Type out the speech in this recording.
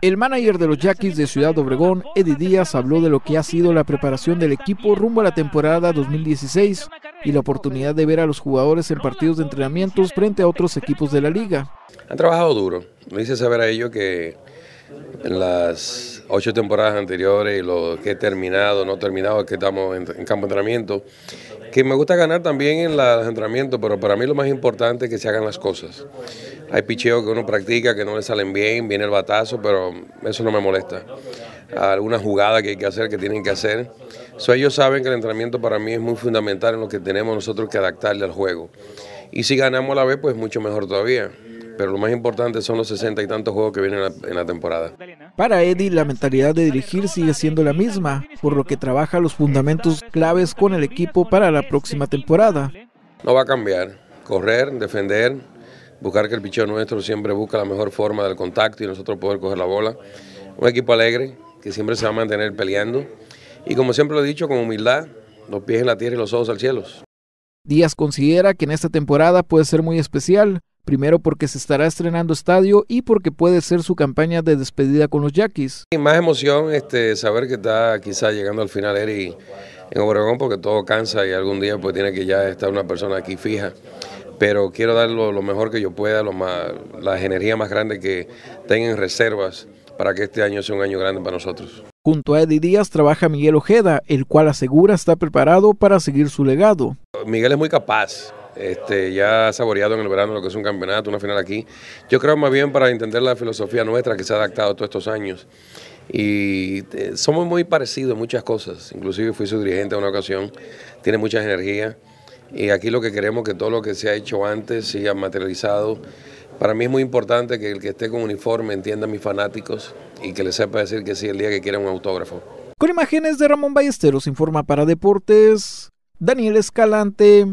El manager de los Jackies de Ciudad Obregón, Eddie Díaz, habló de lo que ha sido la preparación del equipo rumbo a la temporada 2016 y la oportunidad de ver a los jugadores en partidos de entrenamientos frente a otros equipos de la liga. Han trabajado duro. Me hice saber a ellos que en las ocho temporadas anteriores, y lo que he terminado, no terminado, que estamos en, campo de entrenamiento. Que me gusta ganar también en los entrenamientos, pero para mí lo más importante es que se hagan las cosas. Hay picheos que uno practica, que no le salen bien, viene el batazo, pero eso no me molesta. Alguna jugada que hay que hacer, que tienen que hacer. ellos saben que el entrenamiento para mí es muy fundamental en lo que tenemos nosotros que adaptarle al juego. Y si ganamos a la vez, pues mucho mejor todavía pero lo más importante son los sesenta y tantos juegos que vienen en la, temporada. Para Eddie, la mentalidad de dirigir sigue siendo la misma, por lo que trabaja los fundamentos claves con el equipo para la próxima temporada. No va a cambiar, correr, defender, buscar que el picheo nuestro siempre busca la mejor forma del contacto y nosotros poder coger la bola. Un equipo alegre, que siempre se va a mantener peleando y como siempre lo he dicho, con humildad, los pies en la tierra y los ojos al cielo. Díaz considera que en esta temporada puede ser muy especial, Primero porque se estará estrenando estadio y porque puede ser su campaña de despedida con los Yaquis. Y más emoción este, saber que está quizá llegando al final Eri en Obregón porque todo cansa y algún día pues tiene que ya estar una persona aquí fija. Pero quiero dar lo, mejor que yo pueda, lo más, las energías más grandes que tengan reservas para que este año sea un año grande para nosotros. Junto a Eddie Díaz trabaja Miguel Ojeda, el cual asegura está preparado para seguir su legado. Miguel es muy capaz, este, ya saboreado en el verano lo que es un campeonato, una final aquí. Yo creo más bien para entender la filosofía nuestra que se ha adaptado todos estos años. Y eh, somos muy parecidos en muchas cosas. Inclusive fui su dirigente en una ocasión. Tiene mucha energía Y aquí lo que queremos es que todo lo que se ha hecho antes siga materializado. Para mí es muy importante que el que esté con uniforme entienda a mis fanáticos y que le sepa decir que sí el día que quiera un autógrafo. Con imágenes de Ramón Ballesteros informa para Deportes Daniel Escalante.